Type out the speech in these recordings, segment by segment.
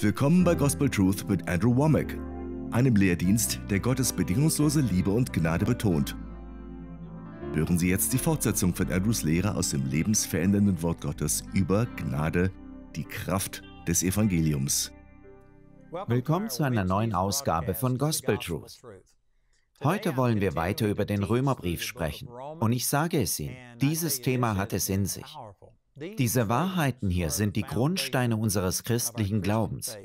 Willkommen bei Gospel Truth mit Andrew Womack, einem Lehrdienst, der Gottes bedingungslose Liebe und Gnade betont. Hören Sie jetzt die Fortsetzung von Andrews Lehre aus dem lebensverändernden Wort Gottes über Gnade, die Kraft des Evangeliums. Willkommen zu einer neuen Ausgabe von Gospel Truth. Heute wollen wir weiter über den Römerbrief sprechen. Und ich sage es Ihnen, dieses Thema hat es in sich. Diese Wahrheiten hier sind die Grundsteine unseres christlichen Glaubens.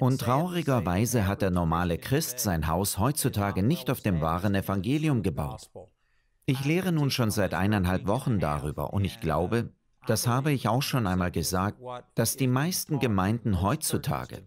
Und traurigerweise hat der normale Christ sein Haus heutzutage nicht auf dem wahren Evangelium gebaut. Ich lehre nun schon seit eineinhalb Wochen darüber und ich glaube, das habe ich auch schon einmal gesagt, dass die meisten Gemeinden heutzutage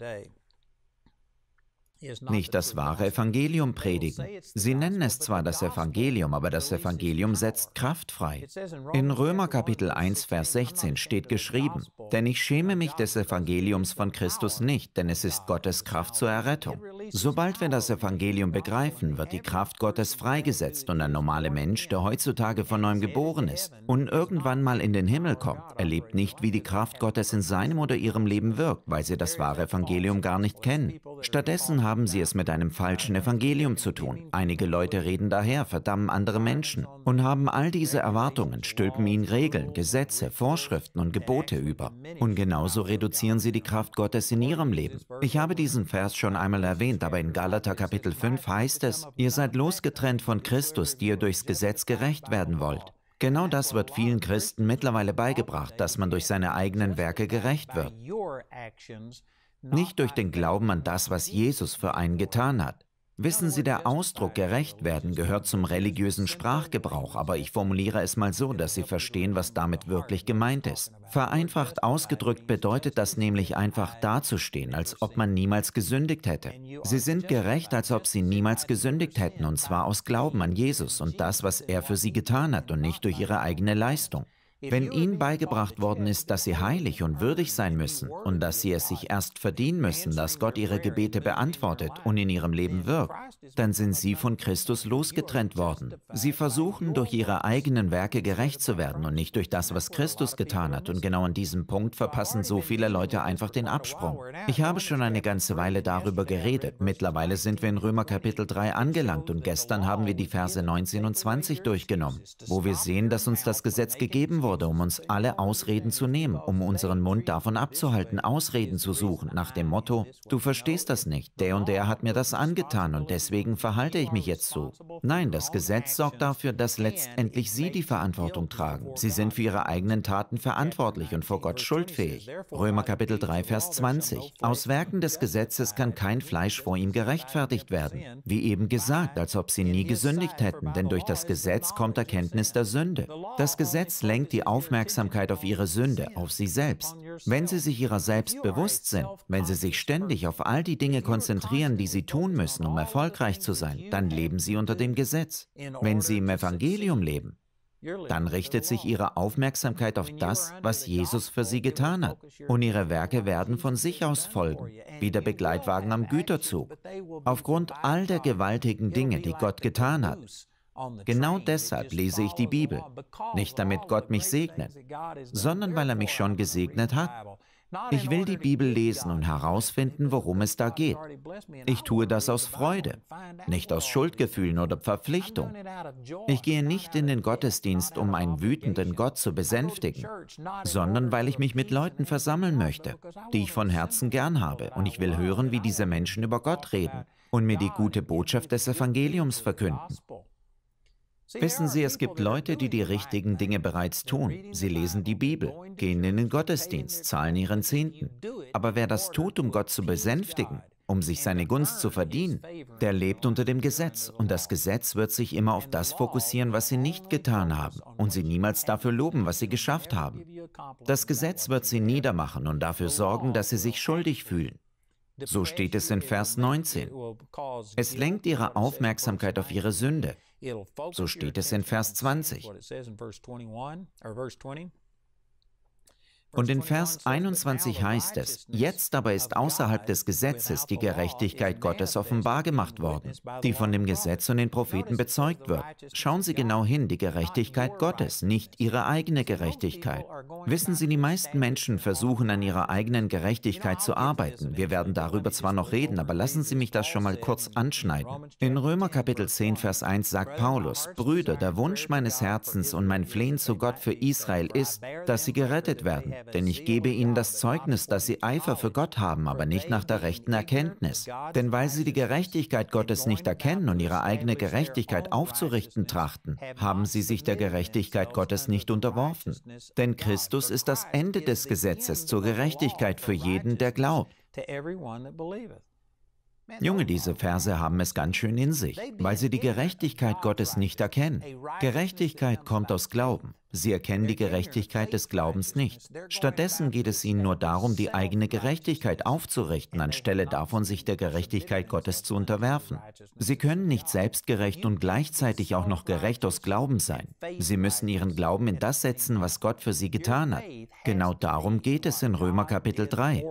nicht das wahre Evangelium predigen. Sie nennen es zwar das Evangelium, aber das Evangelium setzt Kraft frei. In Römer Kapitel 1, Vers 16 steht geschrieben, denn ich schäme mich des Evangeliums von Christus nicht, denn es ist Gottes Kraft zur Errettung. Sobald wir das Evangelium begreifen, wird die Kraft Gottes freigesetzt und ein normaler Mensch, der heutzutage von neuem geboren ist und irgendwann mal in den Himmel kommt, erlebt nicht, wie die Kraft Gottes in seinem oder ihrem Leben wirkt, weil sie das wahre Evangelium gar nicht kennen. Stattdessen haben haben sie es mit einem falschen Evangelium zu tun. Einige Leute reden daher, verdammen andere Menschen und haben all diese Erwartungen, stülpen ihnen Regeln, Gesetze, Vorschriften und Gebote über. Und genauso reduzieren sie die Kraft Gottes in ihrem Leben. Ich habe diesen Vers schon einmal erwähnt, aber in Galater Kapitel 5 heißt es, ihr seid losgetrennt von Christus, die ihr durchs Gesetz gerecht werden wollt. Genau das wird vielen Christen mittlerweile beigebracht, dass man durch seine eigenen Werke gerecht wird nicht durch den Glauben an das, was Jesus für einen getan hat. Wissen Sie, der Ausdruck gerecht werden gehört zum religiösen Sprachgebrauch, aber ich formuliere es mal so, dass Sie verstehen, was damit wirklich gemeint ist. Vereinfacht ausgedrückt bedeutet das nämlich einfach dazustehen, als ob man niemals gesündigt hätte. Sie sind gerecht, als ob Sie niemals gesündigt hätten, und zwar aus Glauben an Jesus und das, was er für Sie getan hat, und nicht durch Ihre eigene Leistung. Wenn ihnen beigebracht worden ist, dass sie heilig und würdig sein müssen und dass sie es sich erst verdienen müssen, dass Gott ihre Gebete beantwortet und in ihrem Leben wirkt, dann sind sie von Christus losgetrennt worden. Sie versuchen, durch ihre eigenen Werke gerecht zu werden und nicht durch das, was Christus getan hat. Und genau an diesem Punkt verpassen so viele Leute einfach den Absprung. Ich habe schon eine ganze Weile darüber geredet. Mittlerweile sind wir in Römer Kapitel 3 angelangt und gestern haben wir die Verse 19 und 20 durchgenommen, wo wir sehen, dass uns das Gesetz gegeben wurde absurde, um uns alle Ausreden zu nehmen, um unseren Mund davon abzuhalten, Ausreden zu suchen, nach dem Motto, du verstehst das nicht, der und der hat mir das angetan und deswegen verhalte ich mich jetzt so. Nein, das Gesetz sorgt dafür, dass letztendlich sie die Verantwortung tragen. Sie sind für ihre eigenen Taten verantwortlich und vor Gott schuldfähig. Römer Kapitel 3, Vers 20. Aus Werken des Gesetzes kann kein Fleisch vor ihm gerechtfertigt werden. Wie eben gesagt, als ob sie nie gesündigt hätten, denn durch das Gesetz kommt Erkenntnis der Sünde. Das Gesetz lenkt die die Aufmerksamkeit auf ihre Sünde, auf sie selbst. Wenn sie sich ihrer selbst bewusst sind, wenn sie sich ständig auf all die Dinge konzentrieren, die sie tun müssen, um erfolgreich zu sein, dann leben sie unter dem Gesetz. Wenn sie im Evangelium leben, dann richtet sich ihre Aufmerksamkeit auf das, was Jesus für sie getan hat. Und ihre Werke werden von sich aus folgen, wie der Begleitwagen am Güterzug. Aufgrund all der gewaltigen Dinge, die Gott getan hat, Genau deshalb lese ich die Bibel. Nicht damit Gott mich segnet, sondern weil er mich schon gesegnet hat. Ich will die Bibel lesen und herausfinden, worum es da geht. Ich tue das aus Freude, nicht aus Schuldgefühlen oder Verpflichtung. Ich gehe nicht in den Gottesdienst, um einen wütenden Gott zu besänftigen, sondern weil ich mich mit Leuten versammeln möchte, die ich von Herzen gern habe. Und ich will hören, wie diese Menschen über Gott reden und mir die gute Botschaft des Evangeliums verkünden. Wissen Sie, es gibt Leute, die die richtigen Dinge bereits tun. Sie lesen die Bibel, gehen in den Gottesdienst, zahlen ihren Zehnten. Aber wer das tut, um Gott zu besänftigen, um sich seine Gunst zu verdienen, der lebt unter dem Gesetz. Und das Gesetz wird sich immer auf das fokussieren, was sie nicht getan haben, und sie niemals dafür loben, was sie geschafft haben. Das Gesetz wird sie niedermachen und dafür sorgen, dass sie sich schuldig fühlen. So steht es in Vers 19. Es lenkt ihre Aufmerksamkeit auf ihre Sünde. So steht es in Vers 20. Und in Vers 21 heißt es, jetzt aber ist außerhalb des Gesetzes die Gerechtigkeit Gottes offenbar gemacht worden, die von dem Gesetz und den Propheten bezeugt wird. Schauen Sie genau hin, die Gerechtigkeit Gottes, nicht Ihre eigene Gerechtigkeit. Wissen Sie, die meisten Menschen versuchen an ihrer eigenen Gerechtigkeit zu arbeiten. Wir werden darüber zwar noch reden, aber lassen Sie mich das schon mal kurz anschneiden. In Römer Kapitel 10, Vers 1 sagt Paulus, Brüder, der Wunsch meines Herzens und mein Flehen zu Gott für Israel ist, dass sie gerettet werden. Denn ich gebe ihnen das Zeugnis, dass sie Eifer für Gott haben, aber nicht nach der rechten Erkenntnis. Denn weil sie die Gerechtigkeit Gottes nicht erkennen und ihre eigene Gerechtigkeit aufzurichten trachten, haben sie sich der Gerechtigkeit Gottes nicht unterworfen. Denn Christus ist das Ende des Gesetzes zur Gerechtigkeit für jeden, der glaubt. Junge, diese Verse haben es ganz schön in sich, weil sie die Gerechtigkeit Gottes nicht erkennen. Gerechtigkeit kommt aus Glauben. Sie erkennen die Gerechtigkeit des Glaubens nicht. Stattdessen geht es ihnen nur darum, die eigene Gerechtigkeit aufzurichten, anstelle davon, sich der Gerechtigkeit Gottes zu unterwerfen. Sie können nicht selbstgerecht und gleichzeitig auch noch gerecht aus Glauben sein. Sie müssen ihren Glauben in das setzen, was Gott für sie getan hat. Genau darum geht es in Römer Kapitel 3.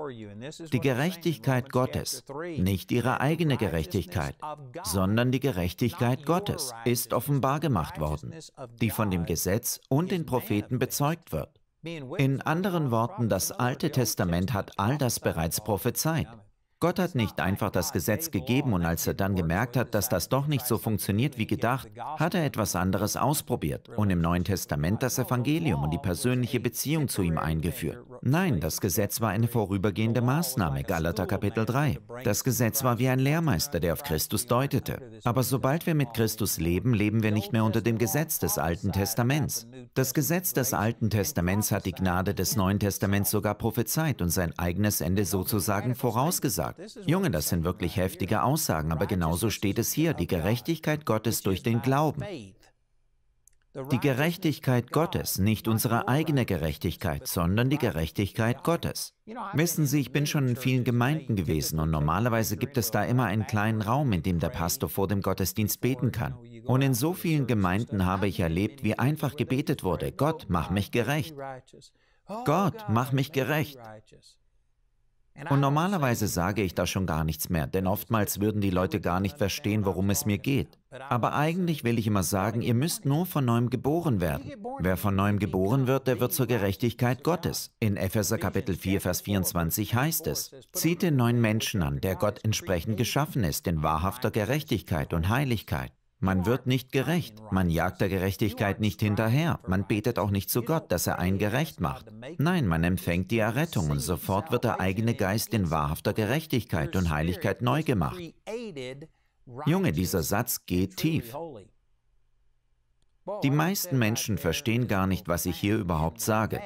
Die Gerechtigkeit Gottes, nicht ihre eigene Gerechtigkeit, sondern die Gerechtigkeit Gottes, ist offenbar gemacht worden, die von dem Gesetz und den Propheten bezeugt wird. In anderen Worten, das Alte Testament hat all das bereits prophezeit. Gott hat nicht einfach das Gesetz gegeben und als er dann gemerkt hat, dass das doch nicht so funktioniert wie gedacht, hat er etwas anderes ausprobiert und im Neuen Testament das Evangelium und die persönliche Beziehung zu ihm eingeführt. Nein, das Gesetz war eine vorübergehende Maßnahme, Galater Kapitel 3. Das Gesetz war wie ein Lehrmeister, der auf Christus deutete. Aber sobald wir mit Christus leben, leben wir nicht mehr unter dem Gesetz des Alten Testaments. Das Gesetz des Alten Testaments hat die Gnade des Neuen Testaments sogar prophezeit und sein eigenes Ende sozusagen vorausgesagt. Junge, das sind wirklich heftige Aussagen, aber genauso steht es hier, die Gerechtigkeit Gottes durch den Glauben. Die Gerechtigkeit Gottes, nicht unsere eigene Gerechtigkeit, sondern die Gerechtigkeit Gottes. Wissen Sie, ich bin schon in vielen Gemeinden gewesen und normalerweise gibt es da immer einen kleinen Raum, in dem der Pastor vor dem Gottesdienst beten kann. Und in so vielen Gemeinden habe ich erlebt, wie einfach gebetet wurde, Gott, mach mich gerecht. Gott, mach mich gerecht. Und normalerweise sage ich da schon gar nichts mehr, denn oftmals würden die Leute gar nicht verstehen, worum es mir geht. Aber eigentlich will ich immer sagen, ihr müsst nur von neuem geboren werden. Wer von neuem geboren wird, der wird zur Gerechtigkeit Gottes. In Epheser Kapitel 4, Vers 24 heißt es, zieht den neuen Menschen an, der Gott entsprechend geschaffen ist, in wahrhafter Gerechtigkeit und Heiligkeit. Man wird nicht gerecht. Man jagt der Gerechtigkeit nicht hinterher. Man betet auch nicht zu Gott, dass er einen gerecht macht. Nein, man empfängt die Errettung und sofort wird der eigene Geist in wahrhafter Gerechtigkeit und Heiligkeit neu gemacht. Junge, dieser Satz geht tief. Die meisten Menschen verstehen gar nicht, was ich hier überhaupt sage.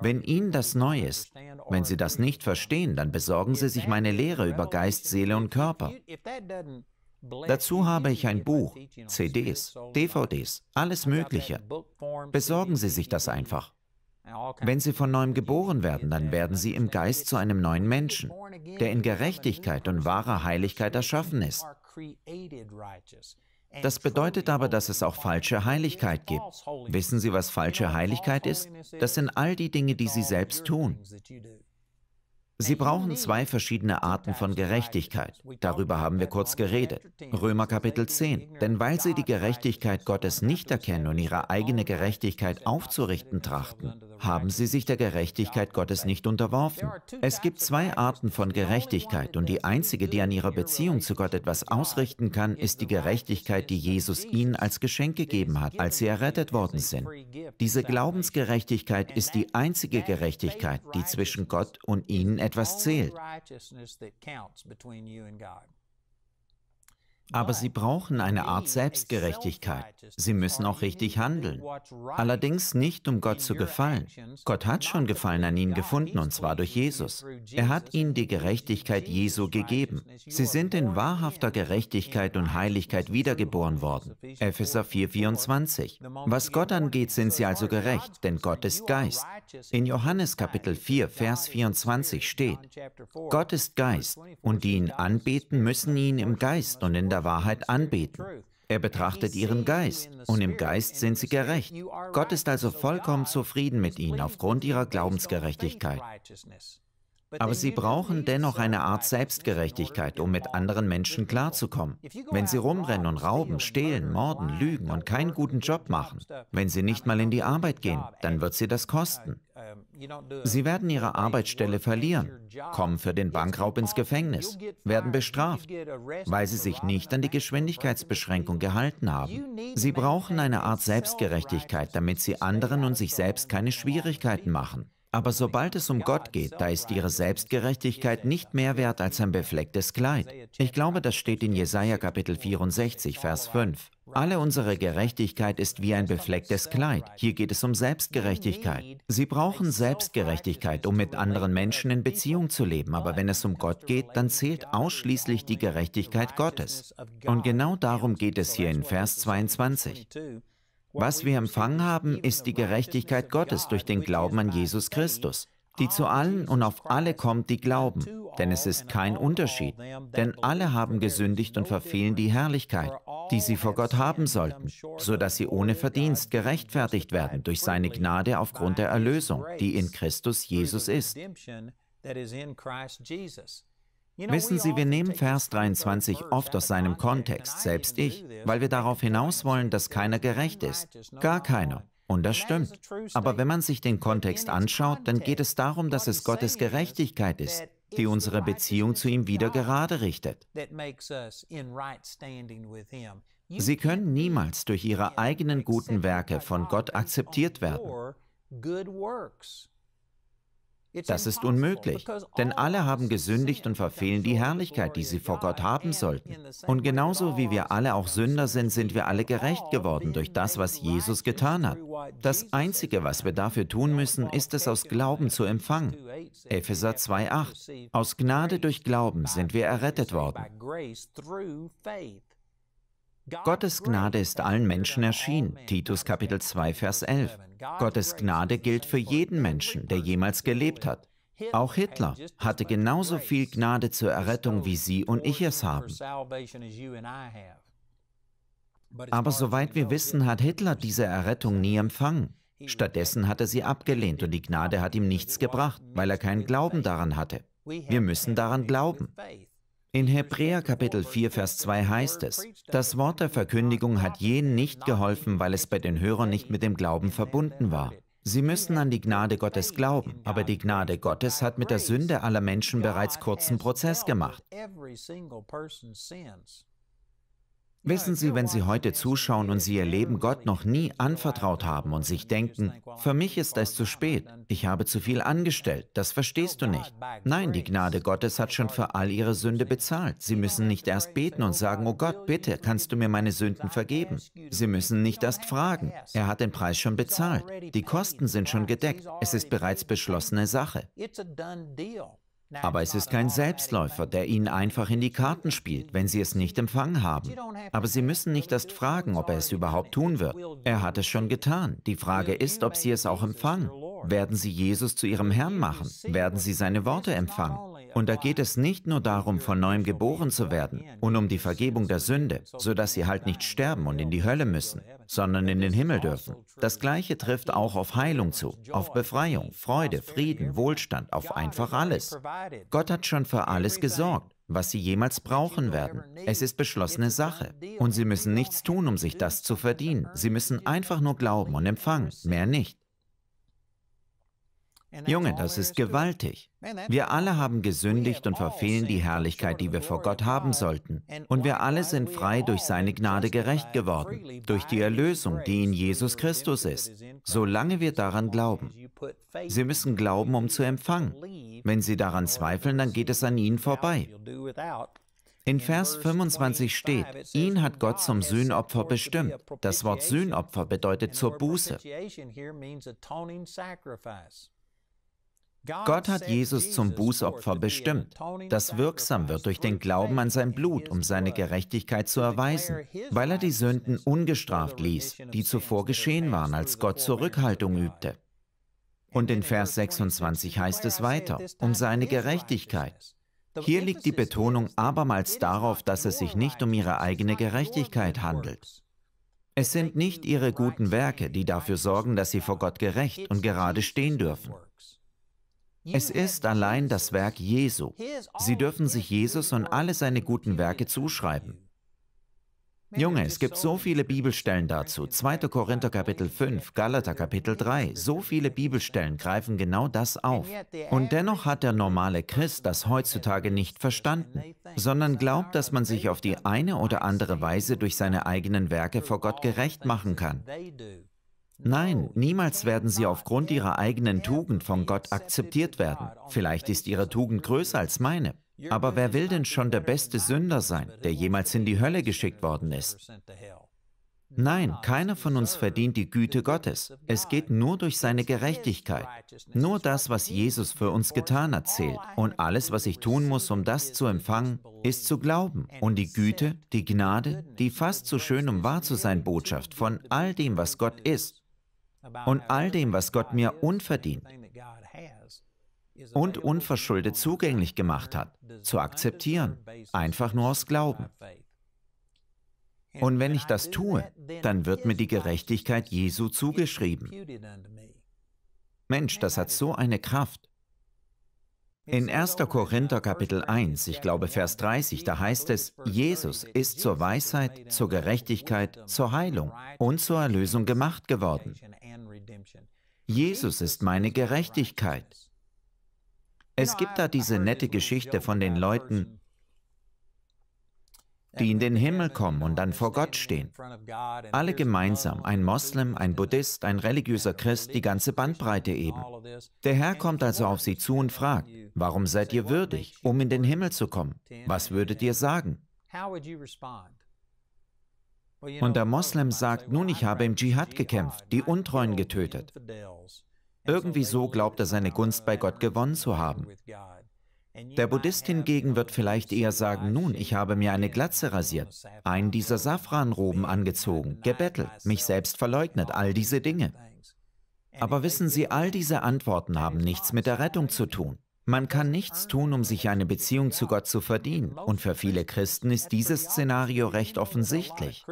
Wenn Ihnen das neu ist, wenn Sie das nicht verstehen, dann besorgen Sie sich meine Lehre über Geist, Seele und Körper. Dazu habe ich ein Buch, CDs, DVDs, alles Mögliche. Besorgen Sie sich das einfach. Wenn Sie von neuem geboren werden, dann werden Sie im Geist zu einem neuen Menschen, der in Gerechtigkeit und wahrer Heiligkeit erschaffen ist. Das bedeutet aber, dass es auch falsche Heiligkeit gibt. Wissen Sie, was falsche Heiligkeit ist? Das sind all die Dinge, die Sie selbst tun. Sie brauchen zwei verschiedene Arten von Gerechtigkeit. Darüber haben wir kurz geredet. Römer Kapitel 10. Denn weil sie die Gerechtigkeit Gottes nicht erkennen und ihre eigene Gerechtigkeit aufzurichten trachten, haben sie sich der Gerechtigkeit Gottes nicht unterworfen. Es gibt zwei Arten von Gerechtigkeit und die einzige, die an ihrer Beziehung zu Gott etwas ausrichten kann, ist die Gerechtigkeit, die Jesus ihnen als Geschenk gegeben hat, als sie errettet worden sind. Diese Glaubensgerechtigkeit ist die einzige Gerechtigkeit, die zwischen Gott und ihnen etwas zählt. Aber sie brauchen eine Art Selbstgerechtigkeit. Sie müssen auch richtig handeln. Allerdings nicht, um Gott zu gefallen. Gott hat schon Gefallen an ihnen gefunden, und zwar durch Jesus. Er hat ihnen die Gerechtigkeit Jesu gegeben. Sie sind in wahrhafter Gerechtigkeit und Heiligkeit wiedergeboren worden. Epheser 4,24. Was Gott angeht, sind sie also gerecht, denn Gott ist Geist. In Johannes Kapitel 4, Vers 24 steht, Gott ist Geist, und die ihn anbeten, müssen ihn im Geist und in der der Wahrheit anbeten. Er betrachtet ihren Geist und im Geist sind sie gerecht. Gott ist also vollkommen zufrieden mit ihnen aufgrund ihrer Glaubensgerechtigkeit. Aber sie brauchen dennoch eine Art Selbstgerechtigkeit, um mit anderen Menschen klarzukommen. Wenn sie rumrennen und rauben, stehlen, morden, lügen und keinen guten Job machen, wenn sie nicht mal in die Arbeit gehen, dann wird sie das kosten. Sie werden ihre Arbeitsstelle verlieren, kommen für den Bankraub ins Gefängnis, werden bestraft, weil sie sich nicht an die Geschwindigkeitsbeschränkung gehalten haben. Sie brauchen eine Art Selbstgerechtigkeit, damit sie anderen und sich selbst keine Schwierigkeiten machen. Aber sobald es um Gott geht, da ist ihre Selbstgerechtigkeit nicht mehr wert als ein beflecktes Kleid. Ich glaube, das steht in Jesaja Kapitel 64, Vers 5. Alle unsere Gerechtigkeit ist wie ein beflecktes Kleid. Hier geht es um Selbstgerechtigkeit. Sie brauchen Selbstgerechtigkeit, um mit anderen Menschen in Beziehung zu leben. Aber wenn es um Gott geht, dann zählt ausschließlich die Gerechtigkeit Gottes. Und genau darum geht es hier in Vers 22. Was wir empfangen haben, ist die Gerechtigkeit Gottes durch den Glauben an Jesus Christus, die zu allen und auf alle kommt, die glauben. Denn es ist kein Unterschied. Denn alle haben gesündigt und verfehlen die Herrlichkeit, die sie vor Gott haben sollten, sodass sie ohne Verdienst gerechtfertigt werden durch seine Gnade aufgrund der Erlösung, die in Christus Jesus ist. Wissen Sie, wir nehmen Vers 23 oft aus seinem Kontext, selbst ich, weil wir darauf hinaus wollen, dass keiner gerecht ist. Gar keiner. Und das stimmt. Aber wenn man sich den Kontext anschaut, dann geht es darum, dass es Gottes Gerechtigkeit ist, die unsere Beziehung zu ihm wieder gerade richtet. Sie können niemals durch ihre eigenen guten Werke von Gott akzeptiert werden. Das ist unmöglich, denn alle haben gesündigt und verfehlen die Herrlichkeit, die sie vor Gott haben sollten. Und genauso wie wir alle auch Sünder sind, sind wir alle gerecht geworden durch das, was Jesus getan hat. Das Einzige, was wir dafür tun müssen, ist es aus Glauben zu empfangen. Epheser 2.8. Aus Gnade durch Glauben sind wir errettet worden. Gottes Gnade ist allen Menschen erschienen. Titus Kapitel 2, Vers 11. Gottes Gnade gilt für jeden Menschen, der jemals gelebt hat. Auch Hitler hatte genauso viel Gnade zur Errettung, wie Sie und ich es haben. Aber soweit wir wissen, hat Hitler diese Errettung nie empfangen. Stattdessen hat er sie abgelehnt und die Gnade hat ihm nichts gebracht, weil er keinen Glauben daran hatte. Wir müssen daran glauben. In Hebräer Kapitel 4, Vers 2 heißt es, das Wort der Verkündigung hat jenen nicht geholfen, weil es bei den Hörern nicht mit dem Glauben verbunden war. Sie müssen an die Gnade Gottes glauben, aber die Gnade Gottes hat mit der Sünde aller Menschen bereits kurzen Prozess gemacht. Wissen Sie, wenn Sie heute zuschauen und Sie Ihr Leben Gott noch nie anvertraut haben und sich denken, für mich ist es zu spät, ich habe zu viel angestellt, das verstehst du nicht. Nein, die Gnade Gottes hat schon für all Ihre Sünde bezahlt. Sie müssen nicht erst beten und sagen, oh Gott, bitte, kannst du mir meine Sünden vergeben? Sie müssen nicht erst fragen. Er hat den Preis schon bezahlt. Die Kosten sind schon gedeckt. Es ist bereits beschlossene Sache. Aber es ist kein Selbstläufer, der Ihnen einfach in die Karten spielt, wenn Sie es nicht empfangen haben. Aber Sie müssen nicht erst fragen, ob er es überhaupt tun wird. Er hat es schon getan. Die Frage ist, ob Sie es auch empfangen. Werden Sie Jesus zu Ihrem Herrn machen? Werden Sie seine Worte empfangen? Und da geht es nicht nur darum, von neuem geboren zu werden und um die Vergebung der Sünde, sodass sie halt nicht sterben und in die Hölle müssen, sondern in den Himmel dürfen. Das Gleiche trifft auch auf Heilung zu, auf Befreiung, Freude, Frieden, Wohlstand, auf einfach alles. Gott hat schon für alles gesorgt was sie jemals brauchen werden. Es ist beschlossene Sache. Und sie müssen nichts tun, um sich das zu verdienen. Sie müssen einfach nur glauben und empfangen, mehr nicht. Junge, das ist gewaltig. Wir alle haben gesündigt und verfehlen die Herrlichkeit, die wir vor Gott haben sollten. Und wir alle sind frei durch seine Gnade gerecht geworden, durch die Erlösung, die in Jesus Christus ist, solange wir daran glauben. Sie müssen glauben, um zu empfangen. Wenn Sie daran zweifeln, dann geht es an Ihnen vorbei. In Vers 25 steht, ihn hat Gott zum Sühnopfer bestimmt. Das Wort Sühnopfer bedeutet zur Buße. Gott hat Jesus zum Bußopfer bestimmt, das wirksam wird durch den Glauben an sein Blut, um seine Gerechtigkeit zu erweisen, weil er die Sünden ungestraft ließ, die zuvor geschehen waren, als Gott Zurückhaltung übte. Und in Vers 26 heißt es weiter, um seine Gerechtigkeit. Hier liegt die Betonung abermals darauf, dass es sich nicht um ihre eigene Gerechtigkeit handelt. Es sind nicht ihre guten Werke, die dafür sorgen, dass sie vor Gott gerecht und gerade stehen dürfen. Es ist allein das Werk Jesu. Sie dürfen sich Jesus und alle seine guten Werke zuschreiben. Junge, es gibt so viele Bibelstellen dazu. 2. Korinther Kapitel 5, Galater Kapitel 3. So viele Bibelstellen greifen genau das auf. Und dennoch hat der normale Christ das heutzutage nicht verstanden, sondern glaubt, dass man sich auf die eine oder andere Weise durch seine eigenen Werke vor Gott gerecht machen kann. Nein, niemals werden sie aufgrund ihrer eigenen Tugend von Gott akzeptiert werden. Vielleicht ist ihre Tugend größer als meine. Aber wer will denn schon der beste Sünder sein, der jemals in die Hölle geschickt worden ist? Nein, keiner von uns verdient die Güte Gottes. Es geht nur durch seine Gerechtigkeit. Nur das, was Jesus für uns getan hat, zählt. Und alles, was ich tun muss, um das zu empfangen, ist zu glauben. Und die Güte, die Gnade, die fast zu so schön, um wahr zu sein Botschaft von all dem, was Gott ist, und all dem, was Gott mir unverdient und unverschuldet zugänglich gemacht hat, zu akzeptieren, einfach nur aus Glauben. Und wenn ich das tue, dann wird mir die Gerechtigkeit Jesu zugeschrieben. Mensch, das hat so eine Kraft. In 1. Korinther Kapitel 1, ich glaube Vers 30, da heißt es, Jesus ist zur Weisheit, zur Gerechtigkeit, zur Heilung und zur Erlösung gemacht geworden. Jesus ist meine Gerechtigkeit. Es gibt da diese nette Geschichte von den Leuten, die in den Himmel kommen und dann vor Gott stehen. Alle gemeinsam, ein Moslem, ein Buddhist, ein religiöser Christ, die ganze Bandbreite eben. Der Herr kommt also auf sie zu und fragt, warum seid ihr würdig, um in den Himmel zu kommen? Was würdet ihr sagen? Und der Moslem sagt, nun, ich habe im Dschihad gekämpft, die Untreuen getötet. Irgendwie so glaubt er seine Gunst bei Gott gewonnen zu haben. Der Buddhist hingegen wird vielleicht eher sagen, nun, ich habe mir eine Glatze rasiert, einen dieser Safranroben angezogen, gebettelt, mich selbst verleugnet, all diese Dinge. Aber wissen Sie, all diese Antworten haben nichts mit der Rettung zu tun. Man kann nichts tun, um sich eine Beziehung zu Gott zu verdienen. Und für viele Christen ist dieses Szenario recht offensichtlich.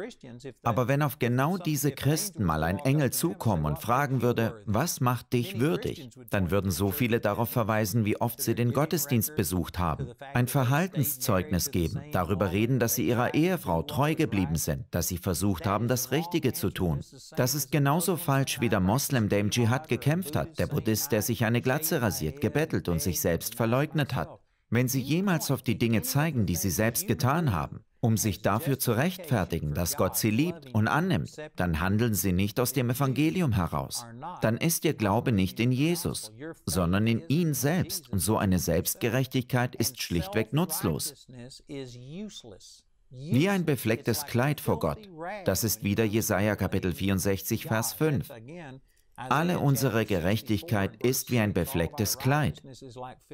Aber wenn auf genau diese Christen mal ein Engel zukommen und fragen würde, was macht dich würdig, dann würden so viele darauf verweisen, wie oft sie den Gottesdienst besucht haben, ein Verhaltenszeugnis geben, darüber reden, dass sie ihrer Ehefrau treu geblieben sind, dass sie versucht haben, das Richtige zu tun. Das ist genauso falsch wie der Moslem, der im Dschihad gekämpft hat, der Buddhist, der sich eine Glatze rasiert, gebettelt und sich selbst verleugnet hat, wenn sie jemals auf die Dinge zeigen, die sie selbst getan haben, um sich dafür zu rechtfertigen, dass Gott sie liebt und annimmt, dann handeln sie nicht aus dem Evangelium heraus. Dann ist ihr Glaube nicht in Jesus, sondern in ihn selbst. Und so eine Selbstgerechtigkeit ist schlichtweg nutzlos. Wie ein beflecktes Kleid vor Gott. Das ist wieder Jesaja Kapitel 64, Vers 5. Alle also, unsere Gerechtigkeit ist wie ein beflecktes Kleid.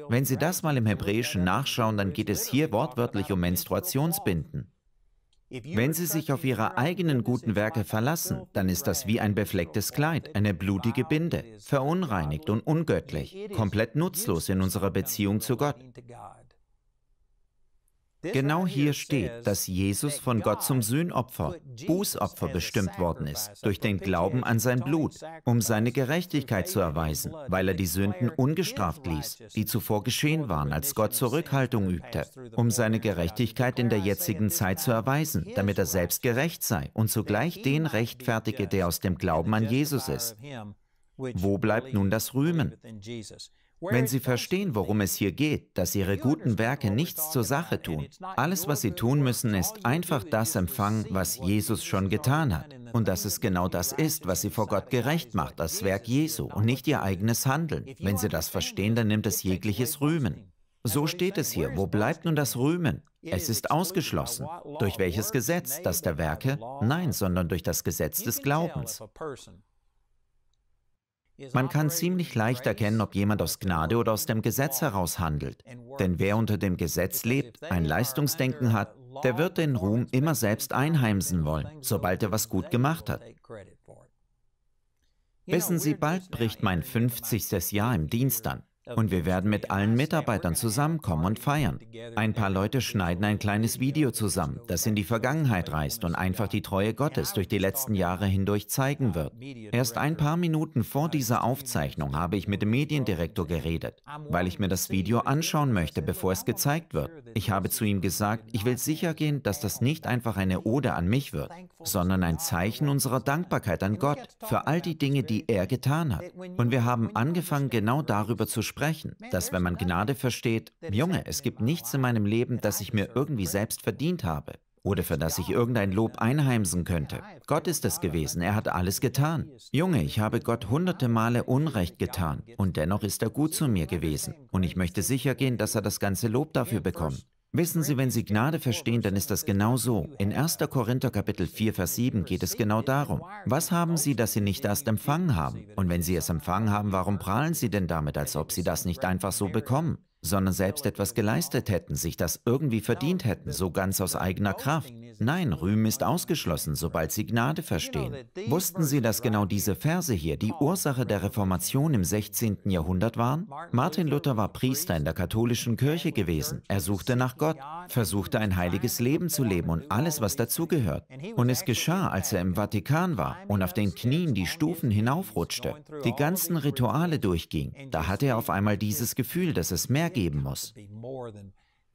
Wenn Sie das mal im Hebräischen nachschauen, dann geht es hier wortwörtlich um Menstruationsbinden. Wenn Sie sich auf Ihre eigenen guten Werke verlassen, dann ist das wie ein beflecktes Kleid, eine blutige Binde, verunreinigt und ungöttlich, komplett nutzlos in unserer Beziehung zu Gott. Genau hier steht, dass Jesus von Gott zum Sühnopfer, Bußopfer bestimmt worden ist, durch den Glauben an sein Blut, um seine Gerechtigkeit zu erweisen, weil er die Sünden ungestraft ließ, die zuvor geschehen waren, als Gott Zurückhaltung übte, um seine Gerechtigkeit in der jetzigen Zeit zu erweisen, damit er selbst gerecht sei und zugleich den rechtfertige, der aus dem Glauben an Jesus ist. Wo bleibt nun das Rühmen? Wenn sie verstehen, worum es hier geht, dass ihre guten Werke nichts zur Sache tun, alles, was sie tun müssen, ist einfach das empfangen, was Jesus schon getan hat. Und dass es genau das ist, was sie vor Gott gerecht macht, das Werk Jesu und nicht ihr eigenes Handeln. Wenn sie das verstehen, dann nimmt es jegliches Rühmen. So steht es hier. Wo bleibt nun das Rühmen? Es ist ausgeschlossen. Durch welches Gesetz? Das der Werke? Nein, sondern durch das Gesetz des Glaubens. Man kann ziemlich leicht erkennen, ob jemand aus Gnade oder aus dem Gesetz heraus handelt. Denn wer unter dem Gesetz lebt, ein Leistungsdenken hat, der wird den Ruhm immer selbst einheimsen wollen, sobald er was gut gemacht hat. Wissen Sie, bald bricht mein 50. Jahr im Dienst an. Und wir werden mit allen Mitarbeitern zusammenkommen und feiern. Ein paar Leute schneiden ein kleines Video zusammen, das in die Vergangenheit reist und einfach die Treue Gottes durch die letzten Jahre hindurch zeigen wird. Erst ein paar Minuten vor dieser Aufzeichnung habe ich mit dem Mediendirektor geredet, weil ich mir das Video anschauen möchte, bevor es gezeigt wird. Ich habe zu ihm gesagt, ich will sicher gehen, dass das nicht einfach eine Ode an mich wird, sondern ein Zeichen unserer Dankbarkeit an Gott für all die Dinge, die er getan hat. Und wir haben angefangen, genau darüber zu sprechen sprechen, dass wenn man Gnade versteht, Junge, es gibt nichts in meinem Leben, das ich mir irgendwie selbst verdient habe oder für das ich irgendein Lob einheimsen könnte. Gott ist es gewesen, er hat alles getan. Junge, ich habe Gott hunderte Male Unrecht getan und dennoch ist er gut zu mir gewesen. Und ich möchte sicher gehen, dass er das ganze Lob dafür bekommt. Wissen Sie, wenn Sie Gnade verstehen, dann ist das genau so. In 1. Korinther Kapitel 4, Vers 7 geht es genau darum. Was haben Sie, das Sie nicht erst empfangen haben? Und wenn Sie es empfangen haben, warum prahlen Sie denn damit, als ob Sie das nicht einfach so bekommen? sondern selbst etwas geleistet hätten, sich das irgendwie verdient hätten, so ganz aus eigener Kraft. Nein, Rühmen ist ausgeschlossen, sobald sie Gnade verstehen. Wussten Sie, dass genau diese Verse hier die Ursache der Reformation im 16. Jahrhundert waren? Martin Luther war Priester in der katholischen Kirche gewesen. Er suchte nach Gott, versuchte ein heiliges Leben zu leben und alles, was dazugehört. Und es geschah, als er im Vatikan war und auf den Knien die Stufen hinaufrutschte, die ganzen Rituale durchging. Da hatte er auf einmal dieses Gefühl, dass es mehr mehr geben muss.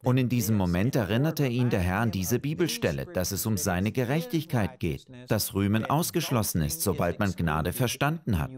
Und in diesem Moment erinnerte ihn der Herr an diese Bibelstelle, dass es um seine Gerechtigkeit geht, dass Rühmen ausgeschlossen ist, sobald man Gnade verstanden hat.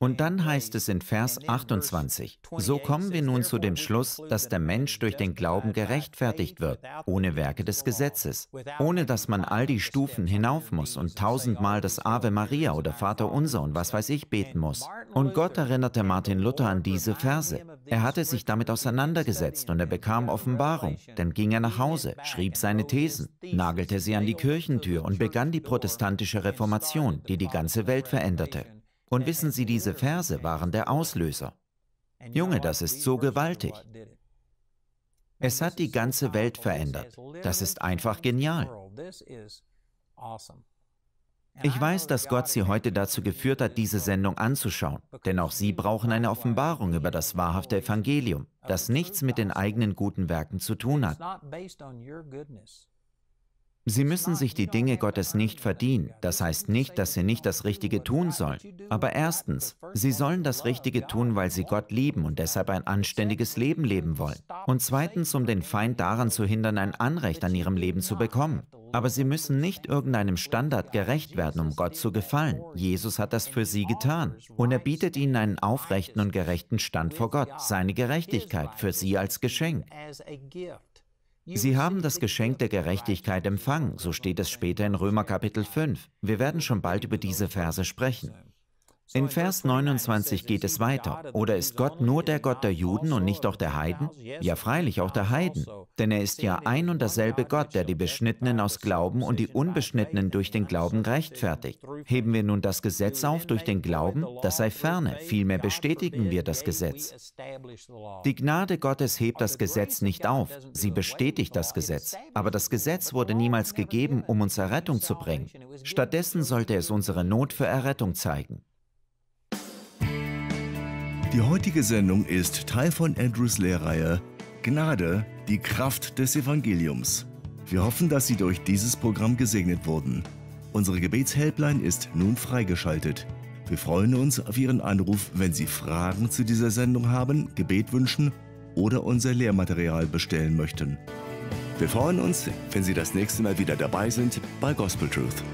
Und dann heißt es in Vers 28, so kommen wir nun zu dem Schluss, dass der Mensch durch den Glauben gerechtfertigt wird, ohne Werke des Gesetzes, ohne dass man all die Stufen hinauf muss und tausendmal das Ave Maria oder Vater unser und was weiß ich beten muss. Und Gott erinnerte Martin Luther an diese Verse. Er hatte sich damit auseinandergesetzt und er bekam Offenbarung Versuchung, dann ging er nach Hause, schrieb seine Thesen, nagelte sie an die Kirchentür und begann die protestantische Reformation, die die ganze Welt veränderte. Und wissen Sie, diese Verse waren der Auslöser. Junge, das ist so gewaltig. Es hat die ganze Welt verändert. Das ist einfach genial. Ich weiß, dass Gott Sie heute dazu geführt hat, diese Sendung anzuschauen, denn auch Sie brauchen eine Offenbarung über das wahrhafte Evangelium, das nichts mit den eigenen guten Werken zu tun hat. Sie müssen sich die Dinge Gottes nicht verdienen. Das heißt nicht, dass Sie nicht das Richtige tun sollen. Aber erstens, Sie sollen das Richtige tun, weil Sie Gott lieben und deshalb ein anständiges Leben leben wollen. Und zweitens, um den Feind daran zu hindern, ein Anrecht an Ihrem Leben zu bekommen. Aber sie müssen nicht irgendeinem Standard gerecht werden, um Gott zu gefallen. Jesus hat das für sie getan. Und er bietet ihnen einen aufrechten und gerechten Stand vor Gott, seine Gerechtigkeit für sie als Geschenk. Sie haben das Geschenk der Gerechtigkeit empfangen, so steht es später in Römer Kapitel 5. Wir werden schon bald über diese Verse sprechen. In Vers 29 geht es weiter. Oder ist Gott nur der Gott der Juden und nicht auch der Heiden? Ja, freilich auch der Heiden. Denn er ist ja ein und dasselbe Gott, der die Beschnittenen aus Glauben und die Unbeschnittenen durch den Glauben rechtfertigt. Heben wir nun das Gesetz auf durch den Glauben? Das sei ferne. Vielmehr bestätigen wir das Gesetz. Die Gnade Gottes hebt das Gesetz nicht auf. Sie bestätigt das Gesetz. Aber das Gesetz wurde niemals gegeben, um uns Errettung zu bringen. Stattdessen sollte es unsere Not für Errettung zeigen. Die heutige Sendung ist Teil von Andrews Lehrreihe Gnade, die Kraft des Evangeliums. Wir hoffen, dass Sie durch dieses Programm gesegnet wurden. Unsere Gebetshelpline ist nun freigeschaltet. Wir freuen uns auf Ihren Anruf, wenn Sie Fragen zu dieser Sendung haben, Gebet wünschen oder unser Lehrmaterial bestellen möchten. Wir freuen uns, wenn Sie das nächste Mal wieder dabei sind bei Gospel Truth.